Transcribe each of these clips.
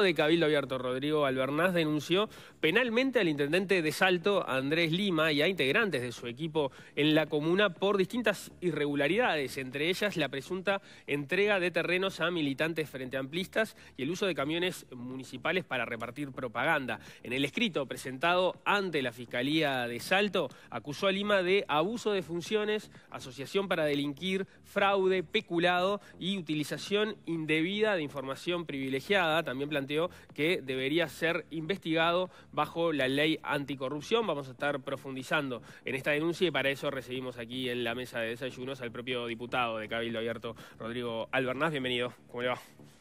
de Cabildo Abierto, Rodrigo Albernaz, denunció penalmente al intendente de Salto, Andrés Lima, y a integrantes de su equipo en la comuna por distintas irregularidades, entre ellas la presunta entrega de terrenos a militantes frente amplistas y el uso de camiones municipales para repartir propaganda. En el escrito presentado ante la Fiscalía de Salto, acusó a Lima de abuso de funciones, asociación para delinquir, fraude, peculado y utilización indebida de información privilegiada. También planteó que debería ser investigado bajo la ley anticorrupción. Vamos a estar profundizando en esta denuncia y para eso recibimos aquí en la mesa de desayunos al propio diputado de Cabildo Abierto, Rodrigo Albernaz. Bienvenido. ¿Cómo le va?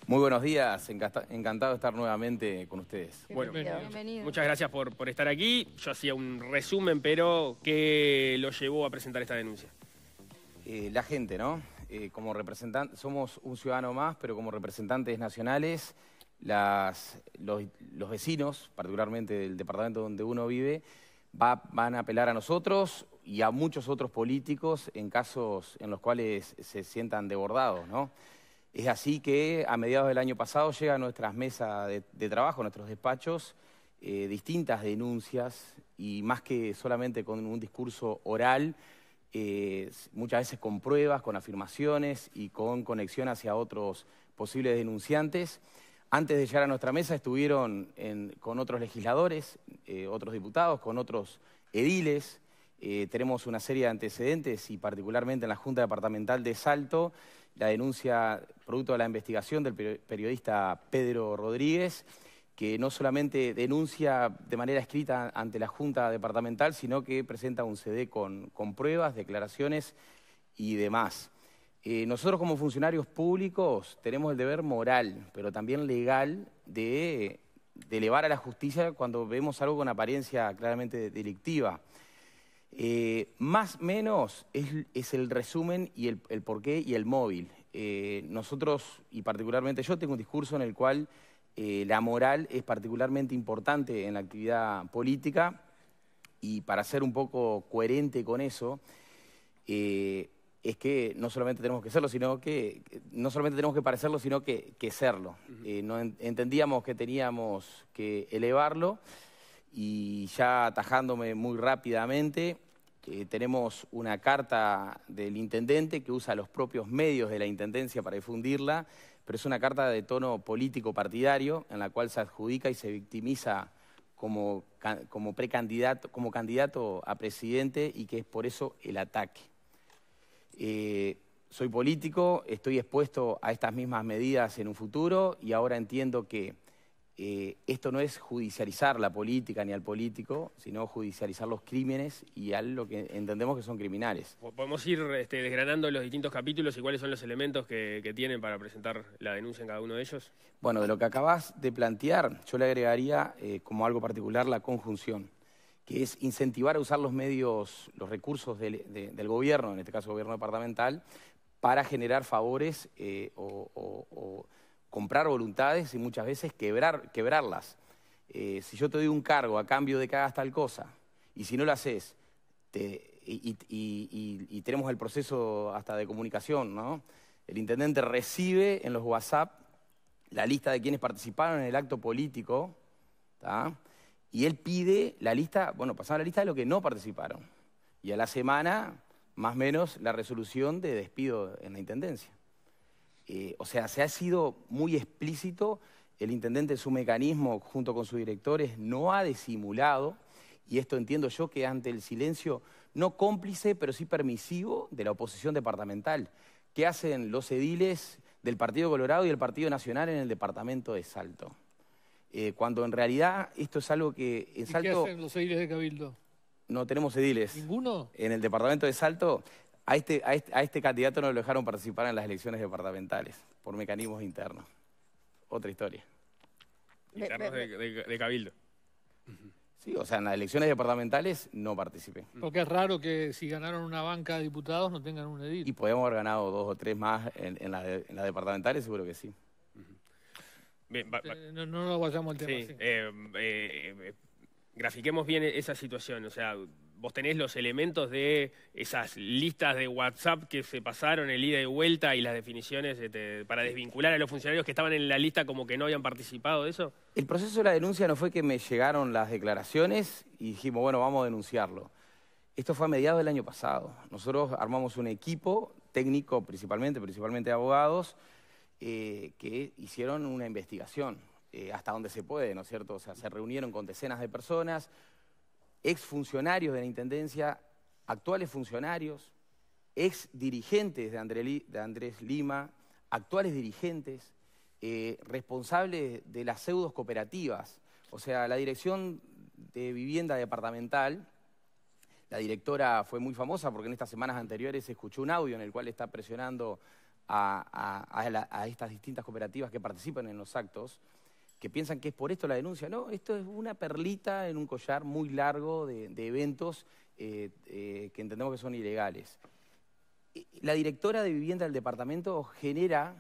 Muy buenos días, encantado de estar nuevamente con ustedes. Bueno, muchas gracias por, estar aquí. Yo hacía un resumen, pero ¿qué lo llevó a presentar esta denuncia? Eh, la gente, ¿no? Eh, como representante, somos un ciudadano más, pero como representantes nacionales los, vecinos, particularmente del departamento donde uno vive, van a apelar a nosotros y a muchos otros políticos en casos en los cuales se sientan debordados. Es así que a mediados del año pasado llegan a nuestras mesas de, trabajo, a nuestros despachos, eh, distintas denuncias y más que solamente con un discurso oral, eh, muchas veces con pruebas, con afirmaciones y con conexión hacia otros posibles denunciantes antes de llegar a nuestra mesa estuvieron con otros legisladores, eh, otros diputados, con otros ediles. Eh, tenemos una serie de antecedentes y particularmente en la Junta Departamental de Salto, la denuncia producto de la investigación del periodista Pedro Rodríguez, que no solamente denuncia de manera escrita ante la Junta Departamental, sino que presenta un CD con pruebas, declaraciones y demás. Eh, nosotros como funcionarios públicos tenemos el deber moral, pero también legal, de, elevar a la justicia cuando vemos algo con apariencia claramente delictiva. Eh, más más menos es, el resumen y el, porqué y el móvil. Eh, nosotros, y particularmente yo, tengo un discurso en el cual la moral es particularmente importante en la actividad política y para ser un poco coherente con eso, es que no solamente tenemos que serlo, sino que no solamente tenemos que parecerlo, sino que, que serlo. Eh, no entendíamos que teníamos que elevarlo y ya atajándome muy rápidamente, eh, tenemos una carta del intendente que usa los propios medios de la intendencia para difundirla, pero es una carta de tono político partidario en la cual se adjudica y se victimiza como, como precandidato, como candidato a presidente y que es por eso el ataque. Eh, soy político, estoy expuesto a estas mismas medidas en un futuro y ahora entiendo que eh, esto no es judicializar la política ni al político, sino judicializar los crímenes y a lo que entendemos que son criminales. Podemos ir este, desgranando los distintos capítulos y cuáles son los elementos que, tienen para presentar la denuncia en cada uno de ellos. Bueno, de lo que acabas de plantear, yo le agregaría eh, como algo particular la conjunción que es incentivar a usar los medios, los recursos del, gobierno, en este caso gobierno departamental, para generar favores eh, o, comprar voluntades y muchas veces quebrarlas. Eh, si yo te doy un cargo a cambio de que hagas tal cosa y si no lo haces, y, tenemos el proceso hasta de comunicación, ¿no? El intendente recibe en los WhatsApp la lista de quienes participaron en el acto político, ¿tá? Y él pide la lista, bueno, pasaba la lista de los que no participaron. Y a la semana, más o menos, la resolución de despido en la intendencia. Eh, o sea, se ha sido muy explícito. El intendente, su mecanismo, junto con sus directores, no ha disimulado. Y esto entiendo yo que ante el silencio no cómplice, pero sí permisivo de la oposición departamental. ¿Qué hacen los ediles del Partido Colorado y el Partido Nacional en el departamento de Salto? Eh, cuando en realidad esto es algo que en ¿Y Salto... ¿Qué hacen los ediles de Cabildo? No tenemos ediles. ¿Ninguno? En el departamento de Salto, a este, a este, este candidato no lo dejaron participar en las elecciones departamentales por mecanismos internos. Otra historia. de, de, Cabildo. Sí, o sea, en las elecciones departamentales no participé. Porque es raro que si ganaron una banca de diputados no tengan un edil. Y podemos haber ganado dos o tres más en, las departamentales, seguro que sí. No, no lo vayamos al tema. Eh, eh, eh, grafiquemos bien esa situación. O sea, vos tenés los elementos de esas listas de WhatsApp que se pasaron, el ida y vuelta y las definiciones este, para desvincular a los funcionarios que estaban en la lista como que no habían participado de eso. El proceso de la denuncia no fue que me llegaron las declaraciones y dijimos, bueno, vamos a denunciarlo. Esto fue a mediados del año pasado. Nosotros armamos un equipo técnico principalmente, principalmente de abogados, eh, que hicieron una investigación eh, hasta donde se puede, ¿no es cierto? O sea, se reunieron con decenas de personas, exfuncionarios de la Intendencia, actuales funcionarios, ex dirigentes de, Andrés Lima, actuales dirigentes, eh, responsables de las pseudos cooperativas. O sea, la dirección de vivienda departamental, la directora fue muy famosa porque en estas semanas anteriores escuchó un audio en el cual está presionando a, estas distintas cooperativas que participan en los actos, que piensan que es por esto la denuncia. No, esto es una perlita en un collar muy largo de, eventos eh, eh, que entendemos que son ilegales. La directora de vivienda del departamento genera,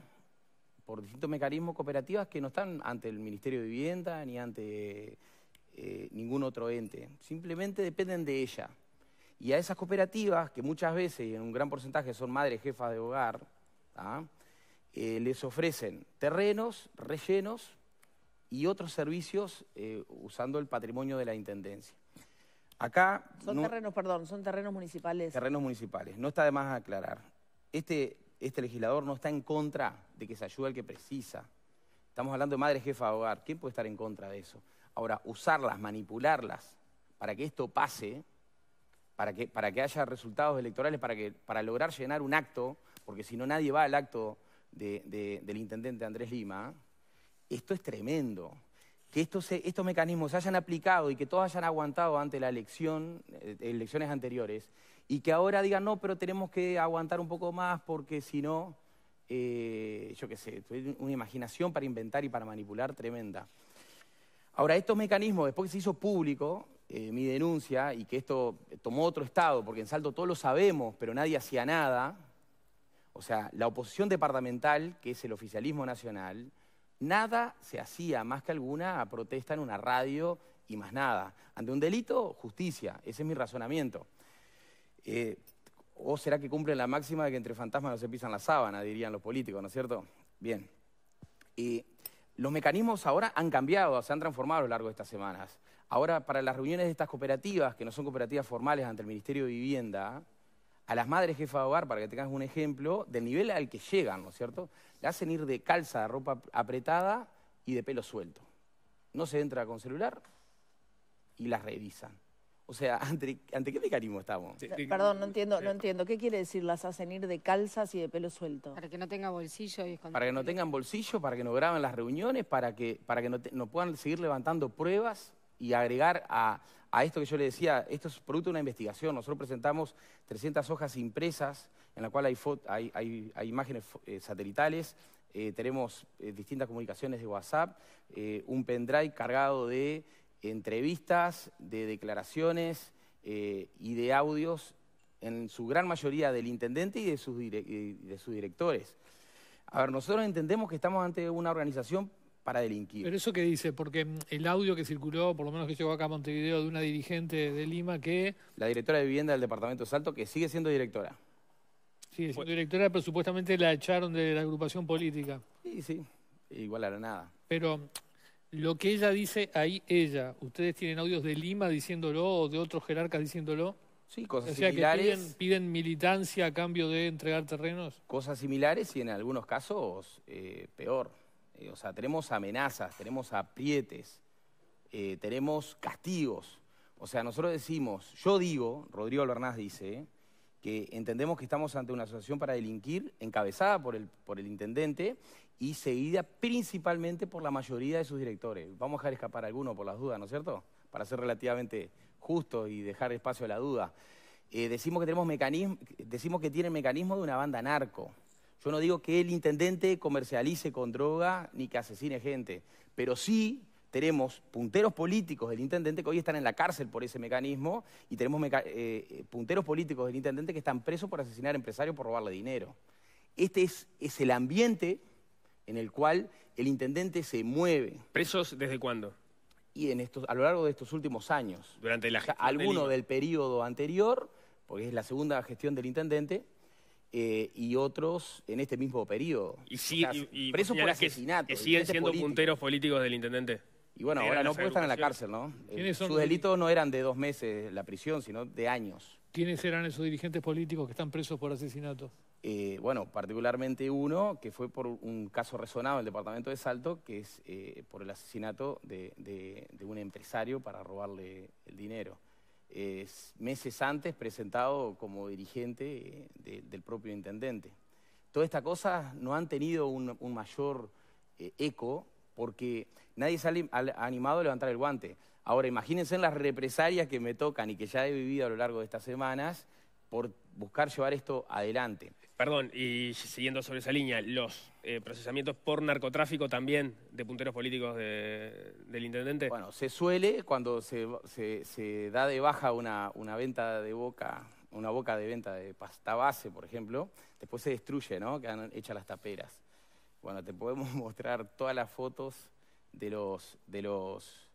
por distintos mecanismos, cooperativas que no están ante el Ministerio de Vivienda ni ante eh, ningún otro ente. Simplemente dependen de ella. Y a esas cooperativas, que muchas veces y en un gran porcentaje son madres jefas de hogar, ¿Ah? Eh, les ofrecen terrenos, rellenos y otros servicios eh, usando el patrimonio de la Intendencia. Acá... Son terrenos, perdón, son terrenos municipales. Terrenos municipales, no está de más aclarar. Este, este, legislador no está en contra de que se ayude al que precisa. Estamos hablando de madre jefa de hogar, ¿quién puede estar en contra de eso? Ahora, usarlas, manipularlas para que esto pase, para que, haya resultados electorales, para lograr llenar un acto porque si no nadie va al acto del intendente Andrés Lima, esto es tremendo. Que estos, mecanismos se hayan aplicado y que todos hayan aguantado ante la elección, eh, elecciones anteriores, y que ahora digan, no, pero tenemos que aguantar un poco más porque si no, eh, yo qué sé, una imaginación para inventar y para manipular tremenda. Ahora, estos mecanismos, después que se hizo público eh, mi denuncia y que esto tomó otro estado, porque en Salto todos lo sabemos, pero nadie hacía nada, o sea, la oposición departamental, que es el oficialismo nacional, nada se hacía más que alguna a protesta en una radio y más nada. Ante un delito, justicia. Ese es mi razonamiento. Eh, ¿O será que cumplen la máxima de que entre fantasmas no se pisan la sábana, dirían los políticos, ¿no es cierto? Bien. Eh, los mecanismos ahora han cambiado, se han transformado a lo largo de estas semanas. Ahora, para las reuniones de estas cooperativas, que no son cooperativas formales ante el Ministerio de Vivienda, a las madres jefas de hogar, para que tengas un ejemplo, del nivel al que llegan, ¿no es cierto? Le hacen ir de calza, de ropa apretada y de pelo suelto. No se entra con celular y las revisan. O sea, ¿ante, qué mecanismo estamos? Perdón, no entiendo, no entiendo. ¿Qué quiere decir las hacen ir de calzas y de pelo suelto? Para que no tengan bolsillo. Y para que no tengan bolsillo, para que no graben las reuniones, para que, para que no puedan seguir levantando pruebas y agregar a, esto que yo le decía, esto es producto de una investigación. Nosotros presentamos 300 hojas impresas en la cual hay, imágenes eh, satelitales, eh, tenemos eh, distintas comunicaciones de WhatsApp, un pendrive cargado de entrevistas, de declaraciones y de audios, en su gran mayoría del intendente y de sus, y de sus directores. A ver, nosotros entendemos que estamos ante una organización para delinquir. Pero eso que dice, porque mm, el audio que circuló, por lo menos que llegó acá a Montevideo, de una dirigente de Lima que... La directora de vivienda del departamento de Salto, que sigue siendo directora. Sí, siendo directora, pero supuestamente la echaron de la agrupación política. Sí, sí, igual era nada. Pero mm, lo que ella dice, ahí ella, ¿ustedes tienen audios de Lima diciéndolo o de otros jerarcas diciéndolo? Sí, cosas o sea, similares. Que piden, piden, militancia a cambio de entregar terrenos. Cosas similares y en algunos casos eh, peor. Eh, o sea, tenemos amenazas, tenemos aprietes, eh, tenemos castigos. O sea, nosotros decimos, yo digo, Rodrigo Albernaz dice, que entendemos que estamos ante una asociación para delinquir encabezada por el, por el intendente y seguida principalmente por la mayoría de sus directores. Vamos a dejar escapar alguno por las dudas, ¿no es cierto? Para ser relativamente justos y dejar espacio a la duda. Eh, decimos, que tenemos mecanismo, decimos que tiene el mecanismo de una banda narco. Yo no digo que el intendente comercialice con droga ni que asesine gente, pero sí tenemos punteros políticos del intendente que hoy están en la cárcel por ese mecanismo y tenemos eh, eh, punteros políticos del intendente que están presos por asesinar empresarios por robarle dinero. Este es, es el ambiente en el cual el intendente se mueve. ¿Presos desde cuándo? Y en estos, a lo largo de estos últimos años. Durante la gestión. del, del periodo anterior, porque es la segunda gestión del intendente, eh, y otros en este mismo periodo. Y, presos por asesinato. ¿Y siguen siendo punteros políticos del intendente. Y bueno, ahora no pueden estar en la cárcel, ¿no? Eh, sus delitos no eran de dos meses la prisión, sino de años. ¿Quiénes eran esos dirigentes políticos que están presos por asesinato? Eh, bueno, particularmente uno que fue por un caso resonado en el departamento de Salto, que es por el asesinato de, un empresario para robarle el dinero meses antes presentado como dirigente eh, del propio intendente. Todas estas cosas no han tenido un, mayor eh, eco porque nadie se ha animado a levantar el guante. Ahora, imagínense las represalias que me tocan y que ya he vivido a lo largo de estas semanas por buscar llevar esto adelante. Perdón, y siguiendo sobre esa línea, los eh, procesamientos por narcotráfico también de punteros políticos del intendente. Bueno, se suele cuando se, se, da de baja una, una, venta de boca, una boca de venta de pasta base, por ejemplo, después se destruye, ¿no? Quedan hechas las taperas. Bueno, te podemos mostrar todas las fotos de los, de los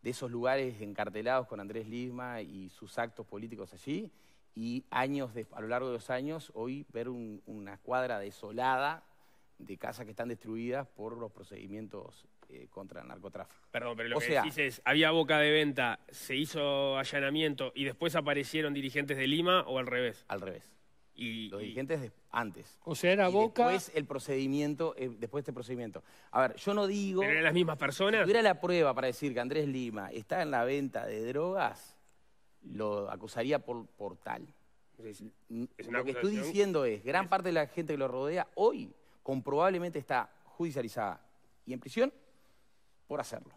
de esos lugares encartelados con Andrés Lisma y sus actos políticos allí y años a lo largo de los años, hoy ver una cuadra desolada de casas que están destruidas por los procedimientos eh, contra el narcotráfico. Perdón, pero lo que dices es, ¿había boca de venta, se hizo allanamiento y después aparecieron dirigentes de Lima o al revés? Al revés. Y, los dirigentes de, antes. O sea, era y Boca... después el procedimiento, eh, después de este procedimiento. A ver, yo no digo... ¿Pero eran las mismas personas? Si la prueba para decir que Andrés Lima está en la venta de drogas lo acusaría por, tal. lo que estoy diciendo es, gran parte de la gente que lo rodea hoy comprobablemente está judicializada y en prisión por hacerlo.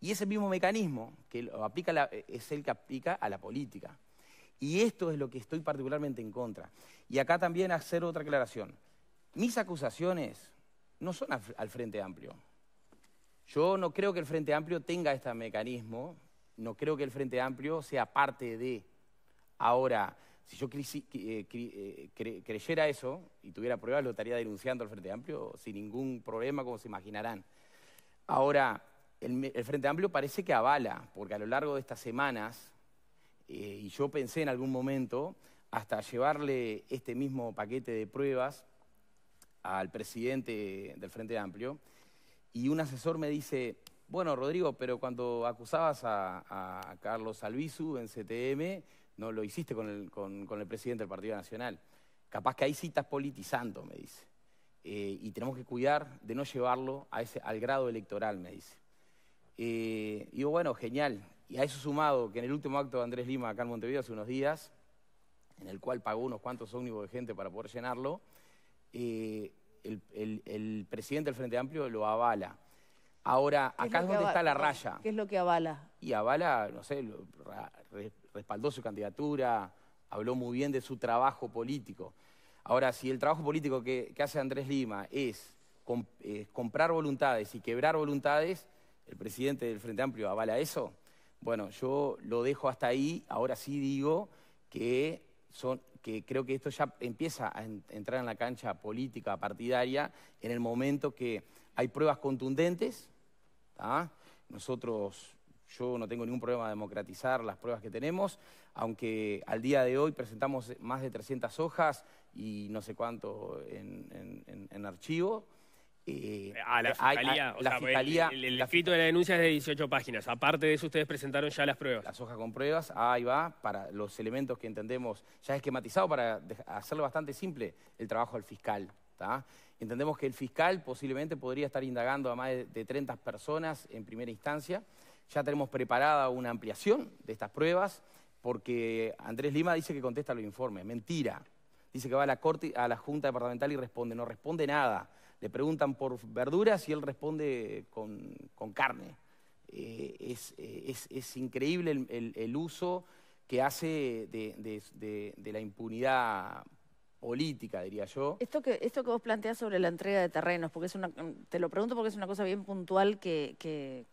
Y ese mismo mecanismo que lo aplica es el que aplica a la política. Y esto es lo que estoy particularmente en contra. Y acá también hacer otra aclaración. Mis acusaciones no son al Frente Amplio. Yo no creo que el Frente Amplio tenga este mecanismo no creo que el Frente Amplio sea parte de. Ahora, si yo eh, eh, creyera eso y tuviera pruebas, lo estaría denunciando al Frente Amplio sin ningún problema, como se imaginarán. Ahora, el, Frente Amplio parece que avala, porque a lo largo de estas semanas, eh, y yo pensé en algún momento, hasta llevarle este mismo paquete de pruebas al presidente del Frente Amplio, y un asesor me dice, bueno, Rodrigo, pero cuando acusabas a, Carlos Albizu en CTM, no lo hiciste con el, presidente del Partido Nacional. Capaz que ahí sí estás politizando, me dice. Eh, y tenemos que cuidar de no llevarlo al grado electoral, me dice. Eh, digo, y bueno, genial. Y a eso sumado que en el último acto de Andrés Lima acá en Montevideo hace unos días, en el cual pagó unos cuantos ómnibus de gente para poder llenarlo, eh, el presidente del Frente Amplio lo avala. Ahora, acá es, donde está la raya. ¿Qué es lo que avala? Y avala, no sé, respaldó su candidatura, habló muy bien de su trabajo político. Ahora, si el trabajo político que, hace Andrés Lima es comprar voluntades y quebrar voluntades, el presidente del Frente Amplio avala eso. Bueno, yo lo dejo hasta ahí. Ahora sí digo que, son, que creo que esto ya empieza a entrar en la cancha política partidaria en el momento que hay pruebas contundentes ¿ah? Nosotros, yo no tengo ningún problema de democratizar las pruebas que tenemos, aunque al día de hoy presentamos más de 300 hojas y no sé cuánto en, archivo. la fiscalía, el, fito de la denuncia es de 18 páginas. Aparte de eso, ustedes presentaron ya las pruebas. Las hojas con pruebas, ahí va, para los elementos que entendemos ya esquematizado para hacerlo bastante simple el trabajo al fiscal. Entendemos que el fiscal posiblemente podría estar indagando a más de 30 personas en primera instancia. Ya tenemos preparada una ampliación de estas pruebas porque Andrés Lima dice que contesta los informes. Mentira. Dice que va a la, corte, a la Junta Departamental y responde. No responde nada. Le preguntan por verduras y él responde con, carne. Eh, eh, es, increíble el, uso que hace de, de la impunidad política, diría yo. Esto que, esto que vos planteás sobre la entrega de terrenos, porque es una, te lo pregunto porque es una cosa bien puntual que,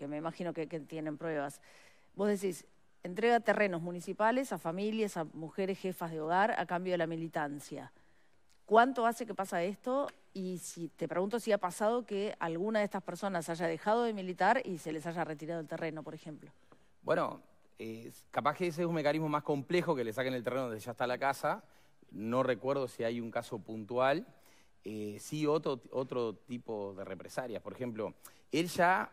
me imagino que, tienen pruebas. Vos decís, entrega terrenos municipales a familias, a mujeres jefas de hogar, a cambio de la militancia. ¿Cuánto hace que pasa esto? Y si te pregunto si ha pasado que alguna de estas personas haya dejado de militar y se les haya retirado el terreno, por ejemplo. Bueno, capaz que ese es un mecanismo más complejo que le saquen el terreno donde ya está la casa no recuerdo si hay un caso puntual. Eh, sí, otro, tipo de represalias. Por ejemplo, él ya,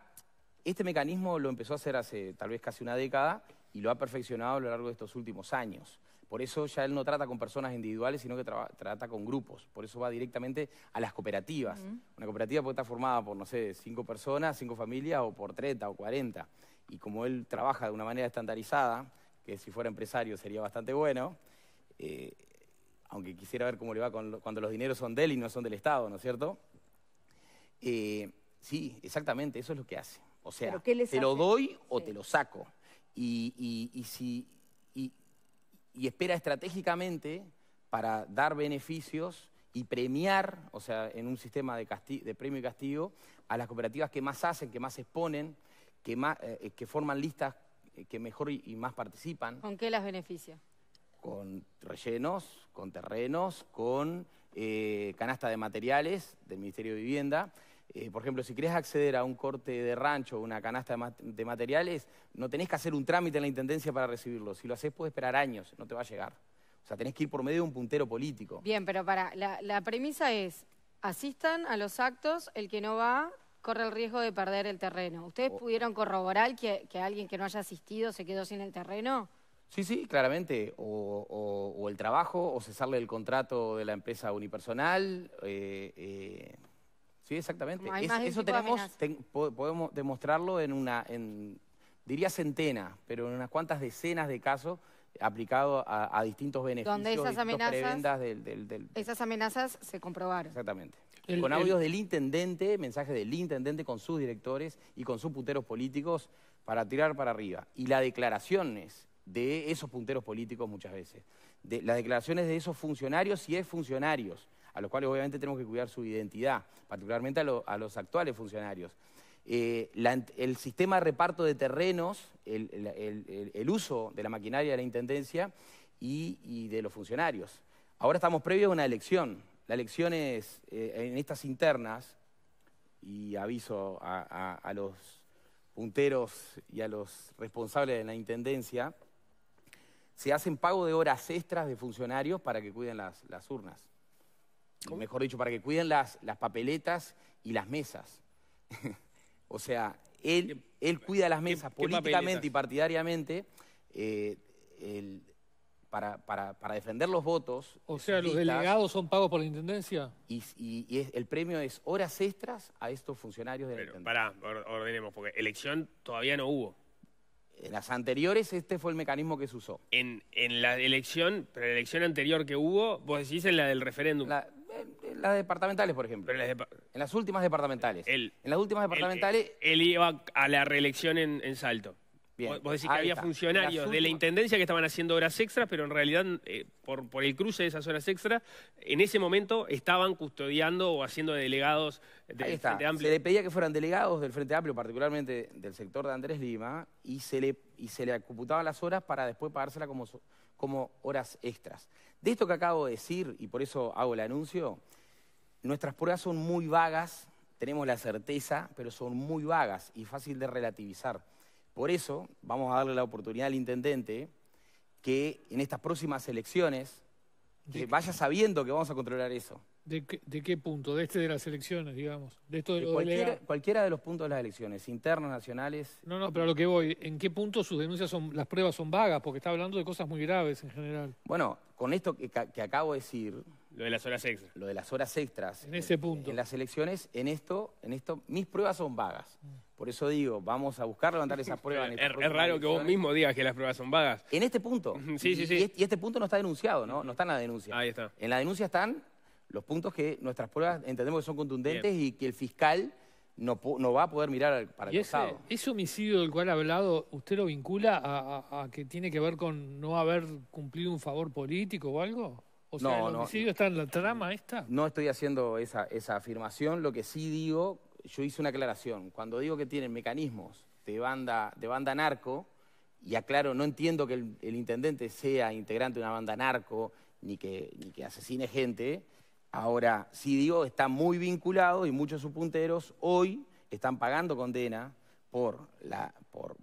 este mecanismo lo empezó a hacer hace tal vez casi una década y lo ha perfeccionado a lo largo de estos últimos años. Por eso ya él no trata con personas individuales, sino que trata con grupos. Por eso va directamente a las cooperativas. Una cooperativa puede estar formada por, no sé, cinco personas, cinco familias, o por 30 o 40. Y como él trabaja de una manera estandarizada, que si fuera empresario sería bastante bueno, eh, aunque quisiera ver cómo le va cuando los dineros son de él y no son del Estado, ¿no es cierto? Eh, sí, exactamente, eso es lo que hace. O sea, te lo doy o te lo saco. Y, y, espera estratégicamente para dar beneficios y premiar, o sea, en un sistema de, premio y castigo, a las cooperativas que más hacen, que más exponen, que, más, eh, eh, que forman listas que mejor y más participan. ¿Con qué las beneficia? con rellenos, con terrenos, con eh, canasta de materiales del Ministerio de Vivienda. Eh, por ejemplo, si querés acceder a un corte de rancho o una canasta de, materiales, no tenés que hacer un trámite en la Intendencia para recibirlo. Si lo haces, puedes esperar años, no te va a llegar. O sea, tenés que ir por medio de un puntero político. Bien, pero para, la, premisa es, asistan a los actos, el que no va corre el riesgo de perder el terreno. ¿Ustedes pudieron corroborar que alguien que no haya asistido se quedó sin el terreno? Sí, sí, claramente. O, el trabajo, o cesarle el contrato de la empresa unipersonal. Eh, eh, sí, exactamente. eso tenemos, podemos demostrarlo en una, diría centena, pero en unas cuantas decenas de casos aplicados a, distintos beneficios, Donde esas amenazas, del, Esas amenazas se comprobaron. Exactamente. con audios del intendente, mensajes del intendente con sus directores y con sus puteros políticos para tirar para arriba. Y las declaraciones de esos punteros políticos muchas veces, de las declaraciones de esos funcionarios y exfuncionarios, a los cuales obviamente tenemos que cuidar su identidad, particularmente a, los actuales funcionarios. Eh, el sistema de reparto de terrenos, el, uso de la maquinaria de la Intendencia y, de los funcionarios. Ahora estamos previos a una elección. La elección es, eh, en estas internas, y aviso a los punteros y a los responsables de la Intendencia, se hacen pago de horas extras de funcionarios para que cuiden las, urnas. Mejor dicho, para que cuiden las, las papeletas y las mesas. o sea, él, él cuida las mesas políticamente y partidariamente eh, para, defender los votos. O sea, los delegados son pagos por la Intendencia. Y, y, es, el premio es horas extras a estos funcionarios de la Intendencia. Pará, ordenemos, porque elección todavía no hubo. En las anteriores este fue el mecanismo que se usó. En, en la elección, pero la elección anterior que hubo, vos decís en la del referéndum. Eh, en las departamentales, por ejemplo. en, las últimas departamentales. en las últimas departamentales... Él, iba a la reelección en Salto. Vos decís que había funcionarios de la Intendencia que estaban haciendo horas extras, pero en realidad, eh, por, el cruce de esas horas extras, en ese momento estaban custodiando o haciendo delegados del Frente Amplio. Se le pedía que fueran delegados del Frente Amplio, particularmente del sector de Andrés Lima, y se le, y se le las horas para después pagársela como, como horas extras. De esto que acabo de decir, y por eso hago el anuncio, nuestras pruebas son muy vagas, tenemos la certeza, pero son muy vagas y fácil de relativizar. Por eso vamos a darle la oportunidad al intendente que en estas próximas elecciones eh, vaya sabiendo que vamos a controlar eso. ¿De qué, punto? De este de las elecciones, digamos. De cualquiera, de los puntos de las elecciones, internos, nacionales. No, no, pero a lo que voy, ¿en qué punto sus denuncias son, las pruebas son vagas? Porque está hablando de cosas muy graves en general. Bueno, con esto que, acabo de decir. Lo de las horas extras. Lo de las horas extras. En ese punto. En, en las elecciones, en esto, en esto, mis pruebas son vagas. Por eso digo, vamos a buscar levantar esas pruebas. es, raro que vos mismo digas que las pruebas son vagas. En este punto. sí, sí, sí. Y este punto no está denunciado, ¿no? No está en la denuncia. Ahí está. En la denuncia están los puntos que nuestras pruebas entendemos que son contundentes y que el fiscal no, va a poder mirar para el ese, ese, homicidio del cual ha hablado, ¿usted lo vincula a, que tiene que ver con no haber cumplido un favor político o algo? O sea, no, ¿el homicidio está en la trama esta? No estoy haciendo esa afirmación. Lo que sí digo yo hice una aclaración. Cuando digo que tienen mecanismos de banda, de banda narco, y aclaro, no entiendo que el, intendente sea integrante de una banda narco ni que, ni que asesine gente. Ahora, sí digo, está muy vinculado y muchos de sus punteros hoy están pagando condena por, la,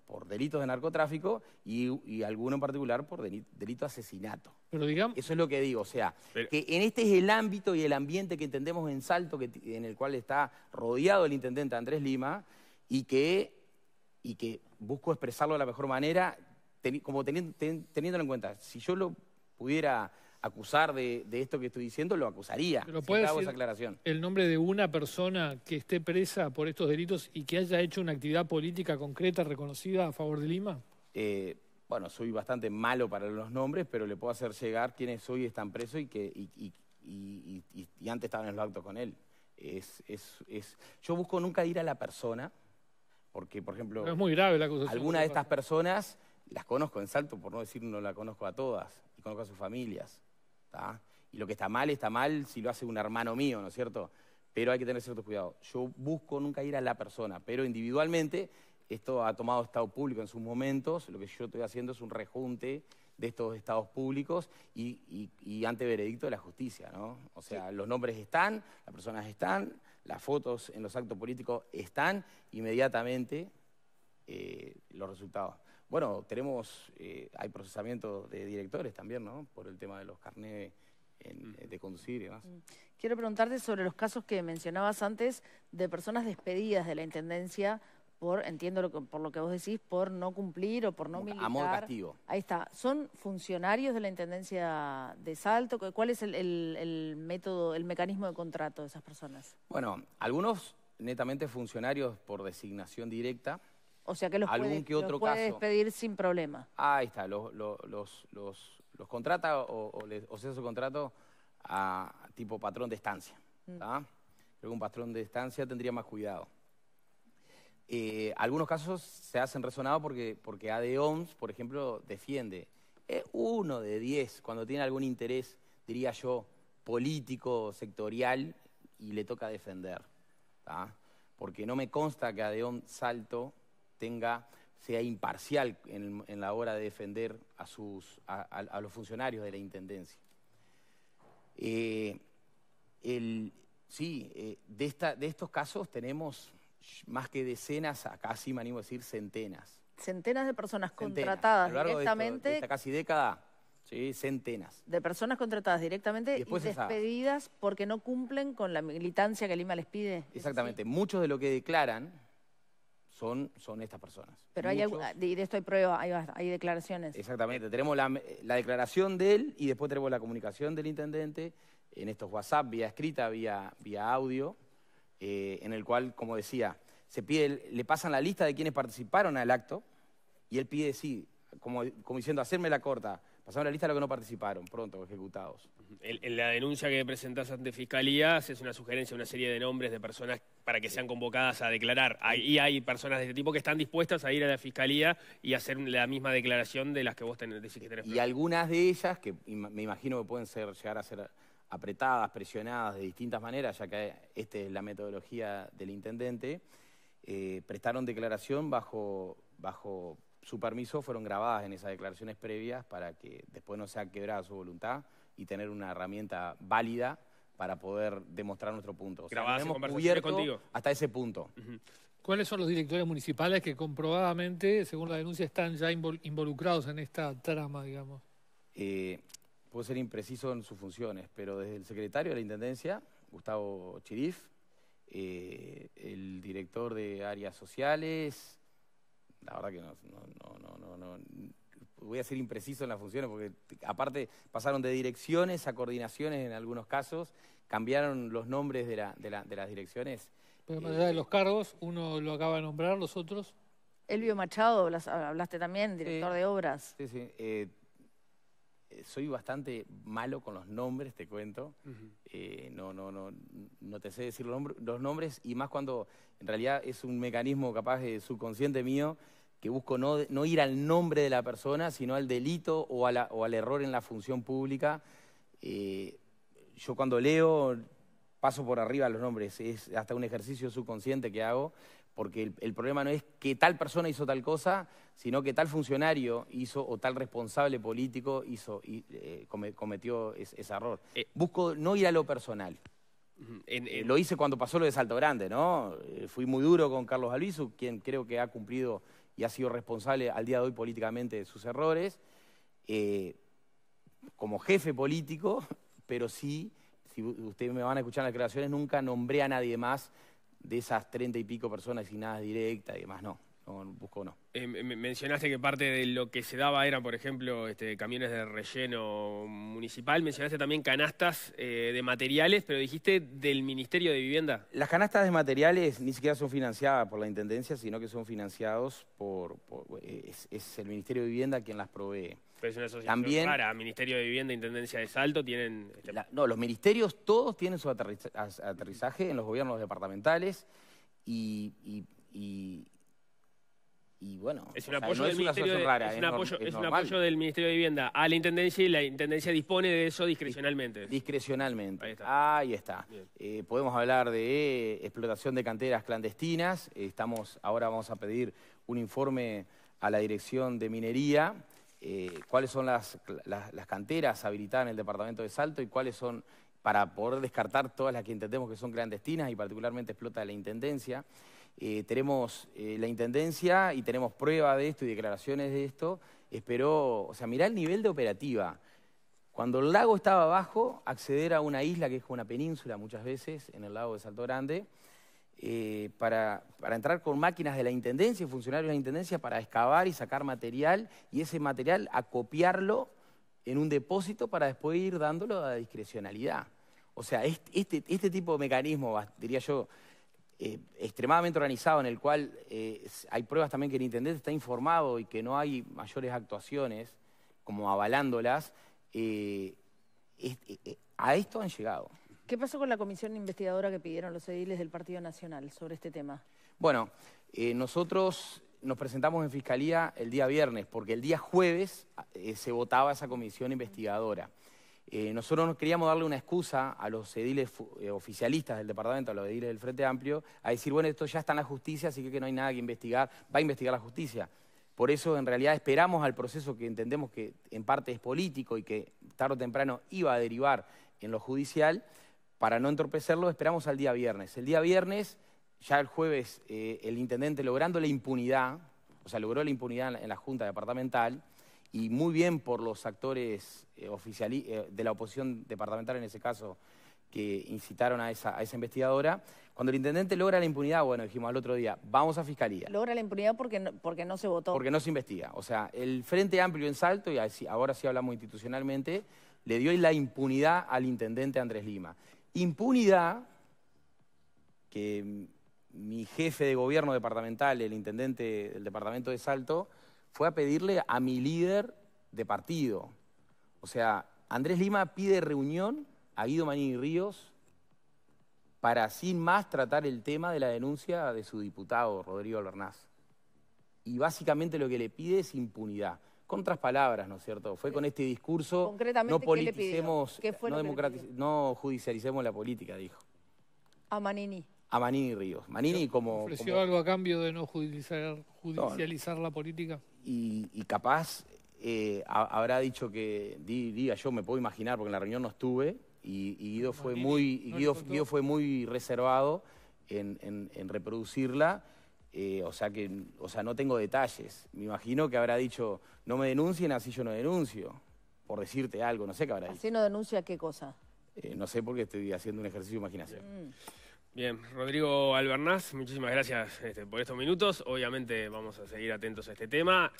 por, delitos de narcotráfico y, alguno en particular por delito, de asesinato. digamos... Eso es lo que digo, o sea, que en este es el ámbito y el ambiente que entendemos en Salto, que, en el cual está rodeado el intendente Andrés Lima, y que, y que busco expresarlo de la mejor manera, como teniéndolo en cuenta, si yo lo pudiera acusar de, esto que estoy diciendo, lo acusaría. Pero puede aclaración. el nombre de una persona que esté presa por estos delitos y que haya hecho una actividad política concreta reconocida a favor de Lima? Eh, bueno, soy bastante malo para los nombres, pero le puedo hacer llegar quiénes hoy están presos y que antes estaban en los actos con él. Es, Yo busco nunca ir a la persona, porque, por ejemplo... es muy grave la Algunas de estas personas las conozco en salto, por no decir no la conozco a todas, y conozco a sus familias. Y lo que está mal, está mal si lo hace un hermano mío, ¿no es cierto? Pero hay que tener cierto cuidado. Yo busco nunca ir a la persona, pero individualmente, esto ha tomado estado público en sus momentos, lo que yo estoy haciendo es un rejunte de estos estados públicos y, ante veredicto de la justicia, ¿no? O sea, los nombres están, las personas están, las fotos en los actos políticos están, inmediatamente eh, los resultados. Bueno, tenemos, eh, hay procesamiento de directores también, ¿no? Por el tema de los carnés eh, de conducir y demás. Mm. Quiero preguntarte sobre los casos que mencionabas antes de personas despedidas de la Intendencia por, entiendo por lo que vos decís, por no cumplir o por no militar. Amor castigo. Ahí está. ¿Son funcionarios de la Intendencia de Salto? ¿Cuál es el método, el mecanismo de contrato de esas personas? Bueno, algunos netamente funcionarios por designación directa, o sea que los puede, despedir sin problema. Ahí está, los, los, los, contrata o, o, se hace su contrato a tipo patrón de estancia. Mm. Creo que un patrón de estancia tendría más cuidado. Eh, algunos casos se hacen resonados porque, porque por ejemplo, defiende. Es eh, uno de diez cuando tiene algún interés, diría yo, político, sectorial, y le toca defender. Porque no me consta que Adeon Salto tenga, sea imparcial en, la hora de defender a, sus, a, los funcionarios de la Intendencia. Eh, sí, eh, de, de estos casos tenemos más que decenas, acá sí me animo a decir centenas. Centenas de personas contratadas directamente. casi década, sí, centenas. De personas contratadas directamente y, despedidas porque no cumplen con la militancia que Lima les pide. Exactamente, muchos de lo que declaran son, son estas personas. Pero algo hay, ah, de esto hay pruebas, hay, declaraciones. Exactamente, tenemos la, declaración de él y después tenemos la comunicación del intendente en estos WhatsApp, vía escrita, vía, vía audio, eh, en el cual, como decía, se pide, le pasan la lista de quienes participaron al acto y él pide, sí, como, diciendo, hacerme la corta, Pasamos la lista de los que no participaron, pronto, ejecutados. En, la denuncia que presentás ante Fiscalía, es una sugerencia, una serie de nombres de personas para que sean convocadas a declarar. Ahí hay personas de este tipo que están dispuestas a ir a la fiscalía y hacer la misma declaración de las que vos tenés, que tenés. Y algunas de ellas, que me imagino que pueden ser, llegar a ser apretadas, presionadas de distintas maneras, ya que esta es la metodología del intendente, eh, prestaron declaración bajo, bajo su permiso, fueron grabadas en esas declaraciones previas para que después no sea quebrada su voluntad y tener una herramienta válida para poder demostrar nuestro punto. O sea, hasta ese punto. ¿Cuáles son los directores municipales que comprobadamente, según la denuncia, están ya involucrados en esta trama, digamos? Eh, puedo ser impreciso en sus funciones, pero desde el secretario de la Intendencia, Gustavo Chirif, eh, el director de áreas sociales, la verdad que no, no, no, no, no voy a ser impreciso en las funciones, porque aparte pasaron de direcciones a coordinaciones en algunos casos, cambiaron los nombres de, las direcciones. Pero más eh, allá de los cargos, uno lo acaba de nombrar, los otros. Elvio Machado, hablaste también, director de obras. Sí, sí. Eh, soy bastante malo con los nombres, te cuento. Eh, no, no, no, no te sé decir los nombres, y más cuando en realidad es un mecanismo capaz de subconsciente mío que busco no, ir al nombre de la persona, sino al delito o, o al error en la función pública. Eh, yo cuando leo paso por arriba los nombres, es hasta un ejercicio subconsciente que hago, porque el, problema no es que tal persona hizo tal cosa, sino que tal funcionario hizo o tal responsable político hizo y, eh, cometió ese, error. Eh. Busco no ir a lo personal. Lo hice cuando pasó lo de Salto Grande, ¿no? Fui muy duro con Carlos Alviso, quien creo que ha cumplido y ha sido responsable al día de hoy políticamente de sus errores, eh, como jefe político, pero sí, si ustedes me van a escuchar en las declaraciones, nunca nombré a nadie más de esas treinta y pico personas y nada directa y demás, no no busco no. Eh, mencionaste que parte de lo que se daba era, por ejemplo, este, camiones de relleno municipal. Mencionaste también canastas eh, de materiales, pero dijiste del Ministerio de Vivienda. Las canastas de materiales ni siquiera son financiadas por la Intendencia, sino que son financiados por... Eh, es, el Ministerio de Vivienda quien las provee. Pero es una asociación también, Ministerio de Vivienda, Intendencia de Salto tienen... Este, no, los ministerios todos tienen su aterrizaje en los gobiernos departamentales y y bueno, es un apoyo del Ministerio de Vivienda a la Intendencia y la Intendencia dispone de eso discrecionalmente. Discrecionalmente. Ahí está. Eh, podemos hablar de eh, explotación de canteras clandestinas. Eh, estamos, ahora vamos a pedir un informe a la Dirección de Minería. cuáles son las, las canteras habilitadas en el departamento de Salto y cuáles son, para poder descartar todas las que entendemos que son clandestinas y particularmente explota la Intendencia. Eh, tenemos eh, la intendencia y tenemos prueba de esto y declaraciones de esto. Esperó, o sea, mirá el nivel de operativa. Cuando el lago estaba abajo, acceder a una isla, que es una península muchas veces, en el lago de Salto Grande, eh, para, entrar con máquinas de la intendencia y funcionarios de la intendencia para excavar y sacar material y ese material acopiarlo en un depósito para después ir dándolo a discrecionalidad. O sea, este, este, este tipo de mecanismo, diría yo, eh, extremadamente organizado en el cual eh, hay pruebas también que el intendente está informado y que no hay mayores actuaciones, como avalándolas, eh, a esto han llegado. ¿Qué pasó con la comisión investigadora que pidieron los ediles del Partido Nacional sobre este tema? Bueno, nosotros nos presentamos en Fiscalía el día viernes, porque el día jueves se votaba esa comisión investigadora. Eh, nosotros queríamos darle una excusa a los ediles eh, oficialistas del departamento, a los ediles del Frente Amplio, a decir, bueno, esto ya está en la justicia, así que no hay nada que investigar, va a investigar la justicia. Por eso, en realidad, esperamos al proceso que entendemos que en parte es político y que tarde o temprano iba a derivar en lo judicial, para no entorpecerlo, esperamos al día viernes. El día viernes, ya el jueves, eh, el intendente logrando la impunidad, o sea, logró la impunidad en la Junta Departamental, y muy bien por los actores eh, oficiales eh, de la oposición departamental en ese caso que incitaron a esa, investigadora. Cuando el intendente logra la impunidad, bueno, dijimos al otro día, vamos a fiscalía. Logra la impunidad porque no, se votó. Porque no se investiga. O sea, el Frente Amplio en Salto, y ahora sí hablamos institucionalmente, le dio la impunidad al intendente Andrés Lima. Impunidad que mi jefe de gobierno departamental, el intendente del departamento de Salto, fue a pedirle a mi líder de partido. O sea, Andrés Lima pide reunión a Guido Manini Ríos para sin más tratar el tema de la denuncia de su diputado, Rodrigo Albernaz. Y básicamente lo que le pide es impunidad. Con otras palabras, ¿no es cierto? Fue con este discurso, Concretamente, no politicemos, no, judicialicemos la política, dijo. A Manini. A Manini Ríos. Manini como... ¿Ofreció algo a cambio de no judicializar, la política? y, capaz eh, habrá dicho que, diga yo, me puedo imaginar, porque en la reunión no estuve, y, Guido, fue muy, Guido, fue muy reservado en, reproducirla. Eh, o, sea que, o sea, no tengo detalles. Me imagino que habrá dicho, no me denuncien, así yo no denuncio. Por decirte algo, no sé qué habrá dicho. ¿Así no denuncia qué cosa? Eh, no sé porque estoy haciendo un ejercicio de imaginación. Mm. Bien, Rodrigo Albernaz, muchísimas gracias este, por estos minutos. Obviamente vamos a seguir atentos a este tema.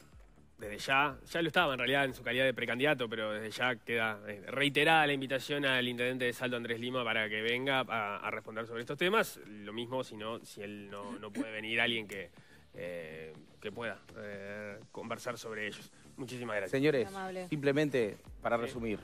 Desde ya, ya lo estaba en realidad en su calidad de precandidato, pero desde ya queda eh, reiterada la invitación al intendente de Salto, Andrés Lima, para que venga a, responder sobre estos temas. Lo mismo si, no, si él no, puede venir, alguien que, eh, que pueda eh, conversar sobre ellos. Muchísimas gracias. Señores, simplemente para resumir.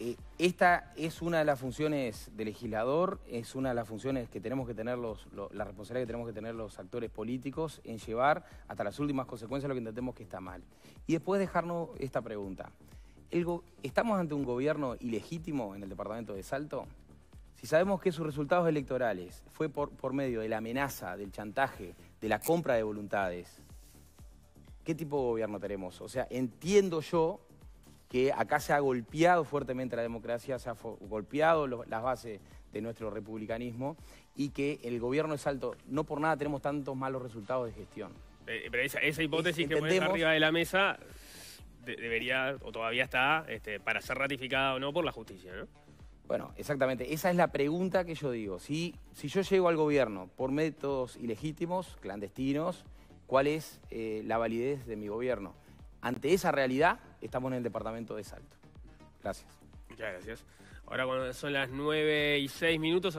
Eh, esta es una de las funciones del legislador, es una de las funciones que tenemos que tener, los, la responsabilidad que tenemos que tener los actores políticos en llevar hasta las últimas consecuencias lo que entendemos que está mal. Y después dejarnos esta pregunta. ¿Estamos ante un gobierno ilegítimo en el departamento de Salto? Si sabemos que sus resultados electorales fue por medio de la amenaza, del chantaje, de la compra de voluntades, ¿qué tipo de gobierno tenemos? O sea, entiendo yo que acá se ha golpeado fuertemente la democracia, se ha golpeado las bases de nuestro republicanismo y que el gobierno es alto. No por nada tenemos tantos malos resultados de gestión. Eh, eh, pero esa, hipótesis que que pones arriba de la mesa debería o todavía está este, para ser ratificada o no por la justicia, ¿no? Bueno, exactamente. Esa es la pregunta que yo digo. Si, si yo llego al gobierno por métodos ilegítimos, clandestinos, ¿cuál es eh, la validez de mi gobierno? Ante esa realidad, estamos en el departamento de Salto. Gracias. Muchas gracias. Ahora cuando son las 9 y 6 minutos...